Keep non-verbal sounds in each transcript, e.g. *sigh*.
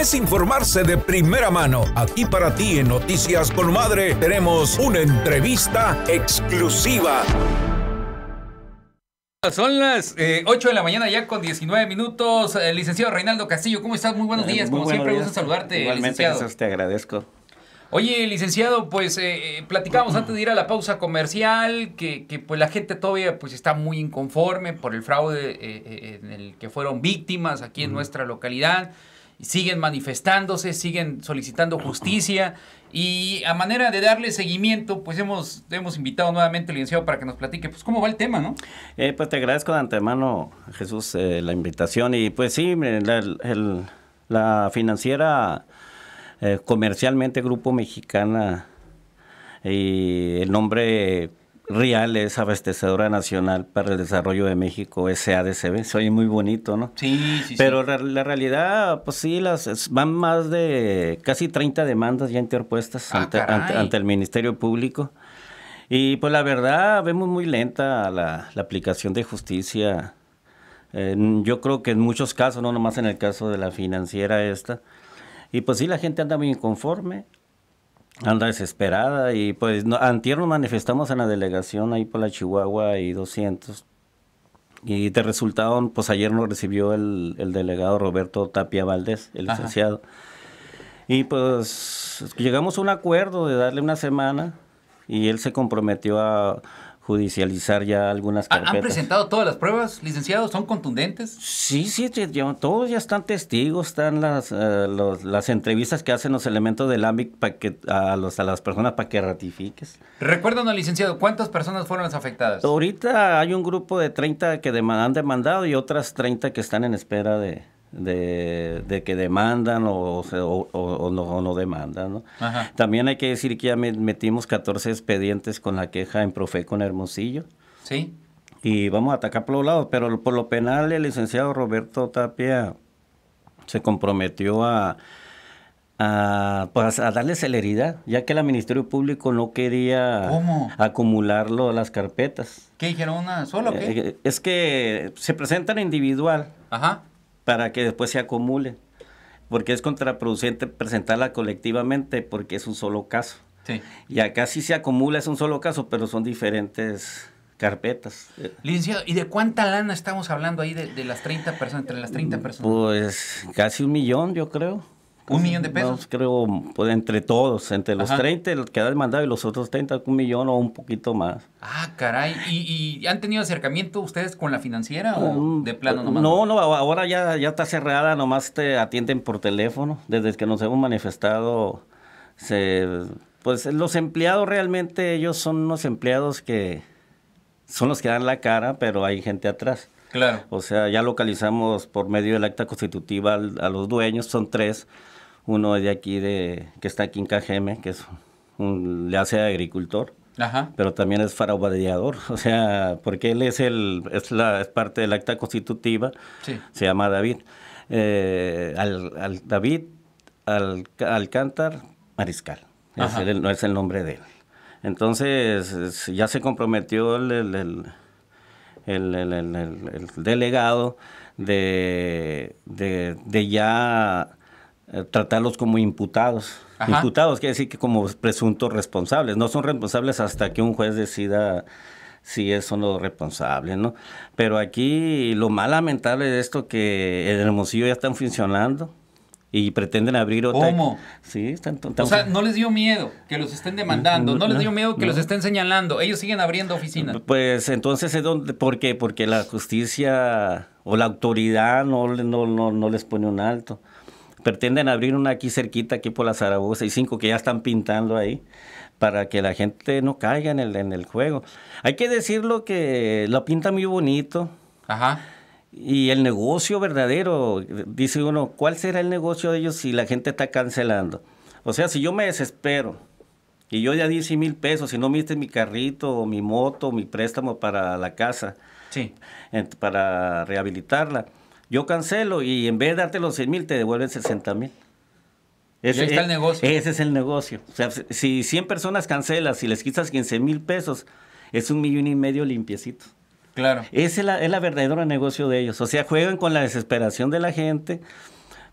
es informarse de primera mano. Aquí para ti en Noticias con Madre tenemos una entrevista exclusiva. Son las 8 eh, de la mañana ya con 19 minutos. Eh, licenciado Reinaldo Castillo, ¿cómo estás? Muy buenos eh, días. Como siempre, gusto saludarte. Igualmente, te agradezco. Oye, licenciado, pues platicamos antes de ir a la pausa comercial que, pues la gente todavía pues está muy inconforme por el fraude en el que fueron víctimas aquí en nuestra localidad siguen manifestándose, siguen solicitando justicia y a manera de darle seguimiento, pues hemos, hemos invitado nuevamente al licenciado para que nos platique, pues cómo va el tema, ¿no? Eh, pues te agradezco de antemano, Jesús, eh, la invitación y pues sí, la, financiera eh, comercialmente Grupo Mexicana y el nombre Real es abastecedora nacional para el desarrollo de México, SADCB. Soy muy bonito, ¿no? Sí, sí. Pero sí. La, la, realidad, pues sí, las van más de casi 30 demandas ya interpuestas ah, ante, el Ministerio Público. Y pues la verdad, vemos muy lenta la, aplicación de justicia. yo creo que en muchos casos, no nomás en el caso de la financiera esta. Y pues sí, la gente anda muy inconforme. Anda desesperada y pues no, antier nos manifestamos en la delegación ahí por la Chihuahua y 200 y de resultado, pues ayer nos recibió el, el delegado Roberto Tapia Valdés, el licenciado. Y pues llegamos a un acuerdo de darle una semana y él se comprometió a judicializar ya algunas carpetas. ¿Han presentado todas las pruebas, licenciado? ¿Son contundentes? Sí, sí, todos ya están testigos, están las, eh, las entrevistas que hacen los elementos del AMIC para que, a, los, a las personas para que ratifiques. Recuérdanos, licenciado, ¿cuántas personas fueron las afectadas? Ahorita hay un grupo de 30 que han demandado y otras 30 que están en espera de, de, que demandan o, no, no, demandan. También hay que decir que ya metimos 14 expedientes con la queja en profe con Hermosillo. Sí. Y vamos a atacar por los lados, pero por lo penal el licenciado Roberto Tapia se comprometió a, a, pues, darle celeridad, ya que el Ministerio Público no quería acumularlo a las carpetas. ¿Qué dijeron una qué? Eh, eh, es que se presentan individual. Ajá para que después se acumule, porque es contraproducente presentarla colectivamente porque es un solo caso. Sí. Y acá sí se acumula, es un solo caso, pero son diferentes carpetas. Licenciado, ¿y de cuánta lana estamos hablando ahí de, las 30 personas, entre las 30 mm, personas? Pues casi un millón, yo creo. Un pues, millón de pesos. creo, pues, entre todos, entre los 30, los que da el mandado y los otros 30, un millón o un poquito más. Ah, caray. ¿Y, han tenido acercamiento ustedes con la financiera o mm, de plano nomás? No, no, ahora ya, ya está cerrada, nomás te atienden por teléfono. Desde que nos hemos manifestado, se, pues los empleados realmente, ellos son unos empleados que son los que dan la cara, pero hay gente atrás. Claro. O sea, ya localizamos por medio del acta constitutiva a los dueños, son tres. Uno es de aquí, de, que está aquí en Cajeme, que es un, le hace agricultor. Ajá. Pero también es farabadeador, o sea, porque él es el es la es parte del acta constitutiva. Se llama David. Eh, al, David Alcántar Mariscal. Es no es el nombre de él. Entonces, ya se comprometió el el, delegado de, de, ya eh, tratarlos como imputados. Imputados quiere decir que como presuntos responsables. No son responsables hasta que un juez decida si son los responsables, ¿no? Pero aquí lo más lamentable de esto que el Hermosillo ya están funcionando y pretenden abrir otra. ¿Cómo? Sí, están, O sea, no les dio miedo que los estén demandando, no, les dio miedo que los estén señalando, ellos siguen abriendo oficinas. Pues entonces es donde, ¿por qué? Porque la justicia o la autoridad no, no, no, les pone un alto. Pretenden abrir una aquí cerquita, aquí por la Zaragoza, y cinco que ya están pintando ahí para que la gente no caiga en el, en el juego. Hay que decirlo que lo pinta muy bonito. Ajá y el negocio verdadero, dice uno, ¿cuál será el negocio de ellos si la gente está cancelando? O sea, si yo me desespero y yo ya di 100 mil pesos, y no me diste mi carrito, o mi moto, mi préstamo para la casa, sí. para rehabilitarla, yo cancelo y en vez de darte los 100 mil, te devuelven 60 mil. Ese, está el negocio. Ese es el negocio. O sea, si 100 personas cancelas y les quitas 15 mil pesos, es un millón y medio limpiecito. Claro. es el verdadero negocio de ellos. O sea, juegan con la desesperación de la gente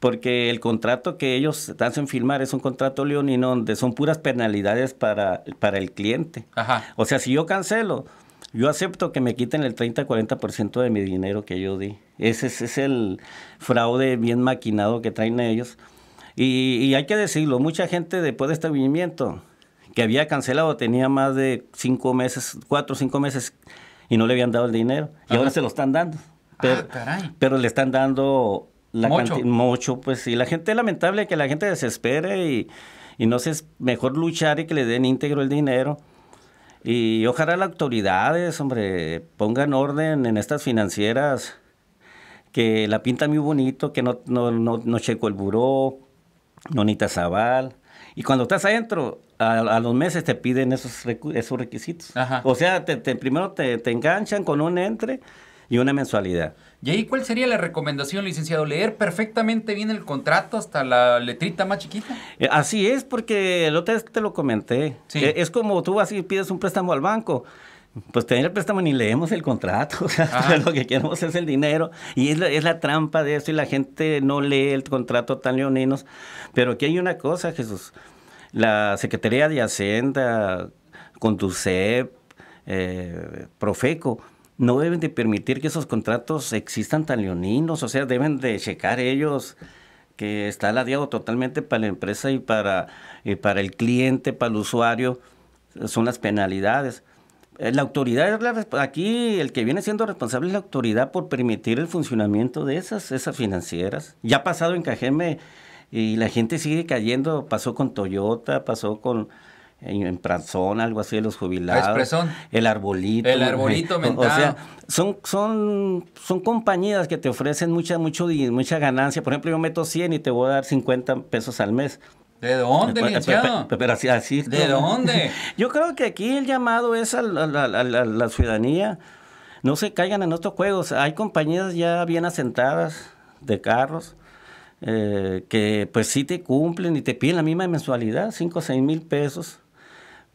porque el contrato que ellos hacen firmar es un contrato leonino donde son puras penalidades para, para el cliente. Ajá. O sea, si yo cancelo, yo acepto que me quiten el 30-40% de mi dinero que yo di. Ese, es el fraude bien maquinado que traen ellos. Y, hay que decirlo, mucha gente después de este movimiento que había cancelado, tenía más de cinco meses, cuatro o cinco meses y no le habían dado el dinero. Y ahora se lo están dando. Ah, pero, le están dando mucho. pues, y la gente lamentable que la gente desespere y, y no sé, mejor luchar y que le den íntegro el dinero. Y ojalá las autoridades, hombre, pongan orden en estas financieras que la pinta muy bonito, que no, no, no, no checo el buró, no necesitas aval. Y cuando estás adentro, a, los meses te piden esos, esos requisitos. O sea, primero te, te enganchan con un entre y una mensualidad. ¿Y ahí cuál sería la recomendación, licenciado? ¿Leer perfectamente bien el contrato hasta la letrita más chiquita? Eh, así es, porque el otro te lo comenté. Eh, es como tú así pides un préstamo al banco. Pues tener el préstamo ni leemos el contrato, *laughs* o sea, lo que queremos es el dinero y es la, es la trampa de eso y la gente no lee el contrato tan leoninos. Pero aquí hay una cosa, Jesús, la Secretaría de Hacienda, Conducep, eh, Profeco, no deben de permitir que esos contratos existan tan leoninos, o sea, deben de checar ellos que está ladeado totalmente para la empresa y para, para el cliente, para el usuario, son las penalidades. Eh, la autoridad, aquí el que viene siendo responsable es la autoridad por permitir el funcionamiento de esas, esas financieras. Ya ha pasado en Cajeme y la gente sigue cayendo, pasó con Toyota, pasó con en, algo así de los jubilados. El arbolito. El arbolito mental. *laughs* O sea, son, son, son compañías que te ofrecen mucha, mucho, mucha ganancia. Por ejemplo, yo meto 100 y te voy a dar 50 pesos al mes. ¿De dónde, Pero, así, ¿De dónde? *laughs* Yo creo que aquí el llamado es a la, ciudadanía. No se caigan en estos juegos. Hay compañías ya bien asentadas de carros eh, que pues sí te cumplen y te piden la misma mensualidad, 5 o 6 mil pesos.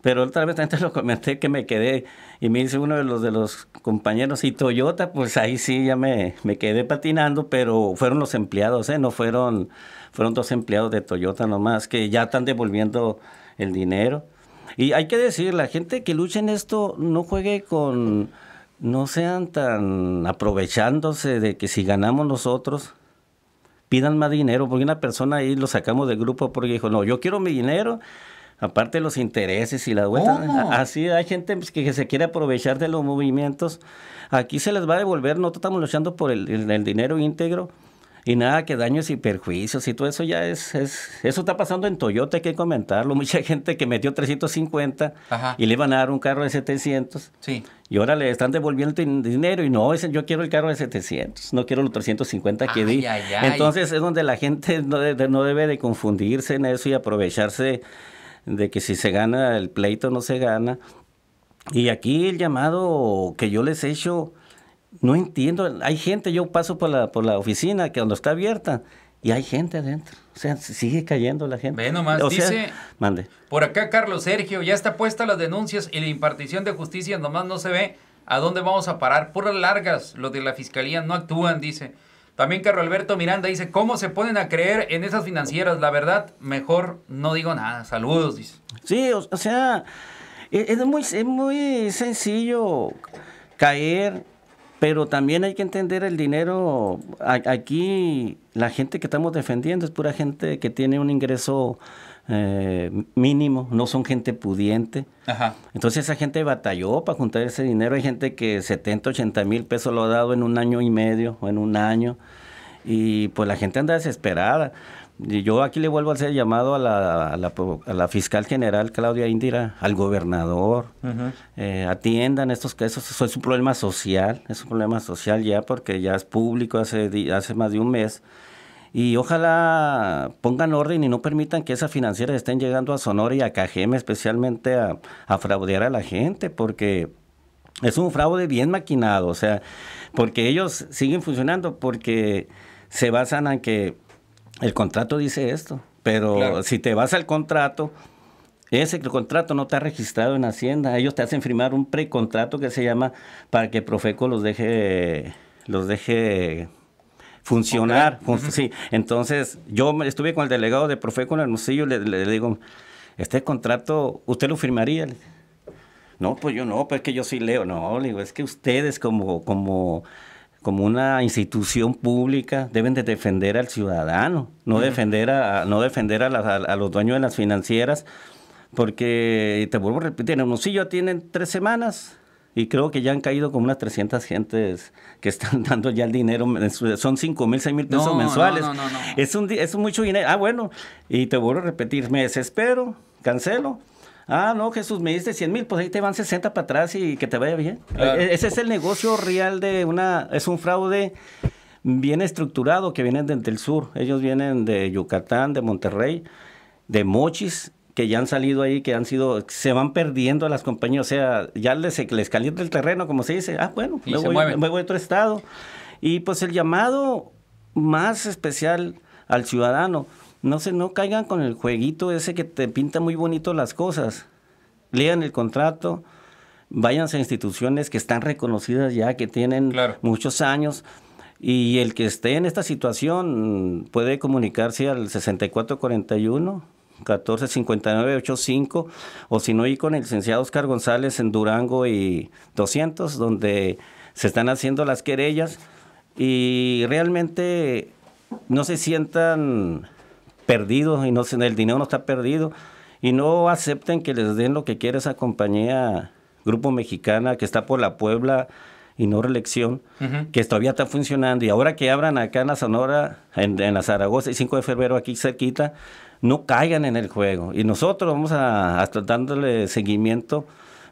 Pero otra vez antes lo comenté que me quedé y me dice uno de los de los compañeros y Toyota, pues ahí sí ya me, me quedé patinando, pero fueron los empleados, ¿eh? no fueron, fueron dos empleados de Toyota nomás, que ya están devolviendo el dinero. Y hay que decir, la gente que lucha en esto no juegue con, no sean tan aprovechándose de que si ganamos nosotros, pidan más dinero, porque una persona ahí lo sacamos del grupo porque dijo, no, yo quiero mi dinero, aparte de los intereses y la vuelta. Así hay gente pues, que se quiere aprovechar de los movimientos. Aquí se les va a devolver, nosotros estamos luchando por el dinero íntegro y nada, que daños y perjuicios y todo eso ya es, Eso está pasando en Toyota, hay que comentarlo. *laughs* Mucha gente que metió 350 y le iban a dar un carro de 700. Sí. Y ahora le están devolviendo dinero y no, yo quiero el carro de 700, no quiero los 350 que di. Entonces es donde la gente no, no debe de confundirse en eso y aprovecharse de que si se gana el pleito no se gana. Y aquí el llamado que yo les he hecho no entiendo, hay gente, yo paso por la, por la oficina que cuando está abierta y hay gente adentro. O sea, sigue cayendo la gente. Ve nomás, dice, mande. por acá Carlos Sergio, ya está puesta las denuncias y la impartición de justicia nomás no se ve. ¿A dónde vamos a parar? Puras largas, los de la fiscalía no actúan, dice. También Carlos Alberto Miranda dice, ¿cómo se ponen a creer en esas financieras? La verdad, mejor no digo nada. Saludos, dice. Sí, o, sea, e-, muy, es muy sencillo caer pero también hay que entender el dinero. Aquí la gente que estamos defendiendo es pura gente que tiene un ingreso eh, mínimo, no son gente pudiente. Entonces esa gente batalló para juntar ese dinero. Hay gente que 70, 80 mil pesos lo ha dado en un año y medio o en un año. Y pues la gente anda desesperada yo aquí le vuelvo a hacer llamado a la, fiscal general Claudia Indira, al gobernador. Eh, atiendan estos casos. Eso es un problema social, es un problema social ya porque ya es público hace, más de un mes. Y ojalá pongan orden y no permitan que esas financieras estén llegando a Sonora y a Cajeme especialmente a, a fraudear a la gente porque es un fraude bien maquinado. O sea, porque ellos siguen funcionando porque se basan en que el contrato dice esto, pero si te vas al contrato, ese contrato no está registrado en Hacienda. Ellos te hacen firmar un precontrato que se llama para que Profeco los deje, los deje funcionar. sí. Entonces, yo estuve con el delegado de Profeco en el y le, digo, este contrato, ¿usted lo firmaría? No, pues yo no, pues que yo sí leo. No, digo, es que ustedes como, como como una institución pública deben de defender al ciudadano, no defender a, no defender a, los dueños de las financieras, porque te vuelvo a repetir, en ya tienen tres semanas y creo que ya han caído como unas 300 gentes que están *laughs* dando ya el dinero, son 5 mil, 6 mil pesos mensuales. es, un, es mucho dinero. Ah, bueno, y te vuelvo a repetir, me desespero, cancelo Ah, no, Jesús, me diste 100 mil, pues ahí te van 60 para atrás y que te vaya bien. E-, ese es el negocio real de una, es un fraude bien estructurado que vienen desde el sur. Ellos vienen de Yucatán, de Monterrey, de Mochis, que ya han salido ahí, que han sido, se van perdiendo a las compañías. O sea, ya les, les calienta el terreno, como se dice. Ah, bueno, luego de otro estado. Y pues el llamado más especial al ciudadano no se no caigan con el jueguito ese que te pinta muy bonito las cosas. Lean el contrato, váyanse a instituciones que están reconocidas ya, que tienen muchos años. Y el que esté en esta situación puede comunicarse al 6441 145985 o si no ir con el licenciado Oscar González en Durango y 200 donde se están haciendo las querellas y realmente no se sientan perdidos y no el dinero no está perdido y no acepten que les den lo que quiere esa compañía grupo mexicana que está por la Puebla y no reelección, que todavía está funcionando. Y ahora que abran acá en la Sonora, en, la Zaragoza, y 5 de febrero aquí cerquita, no caigan en el juego. Y nosotros vamos a, hasta dándole seguimiento,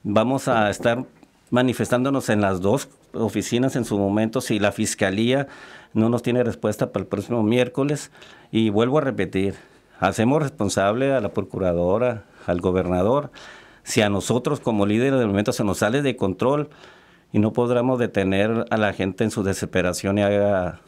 vamos a estar manifestándonos en las dos oficinas en su momento si la fiscalía no nos tiene respuesta para el próximo miércoles. Y vuelvo a repetir, hacemos responsable a la procuradora, al gobernador, si a nosotros como líderes del movimiento se nos sale de control y no podremos detener a la gente en su desesperación y haga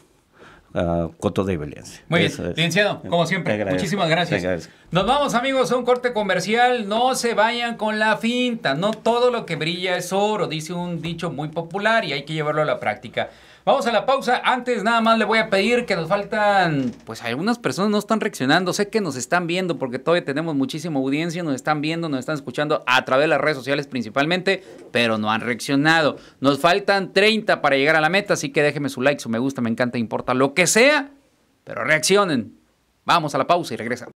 uh, de violencia. Muy bien, licenciado, como siempre, muchísimas gracias. Nos vamos amigos a un corte comercial, no se vayan con la finta, no todo lo que brilla es oro, dice un dicho muy popular y hay que llevarlo a la práctica. Vamos a la pausa, antes nada más le voy a pedir que nos faltan, pues algunas personas no están reaccionando, sé que nos están viendo porque todavía tenemos muchísima audiencia, nos están viendo, nos están escuchando a través de las redes sociales principalmente, pero no han reaccionado. Nos faltan 30 para llegar a la meta, así que déjenme su like, su me gusta, me encanta, importa lo que sea, pero reaccionen. Vamos a la pausa y regresamos.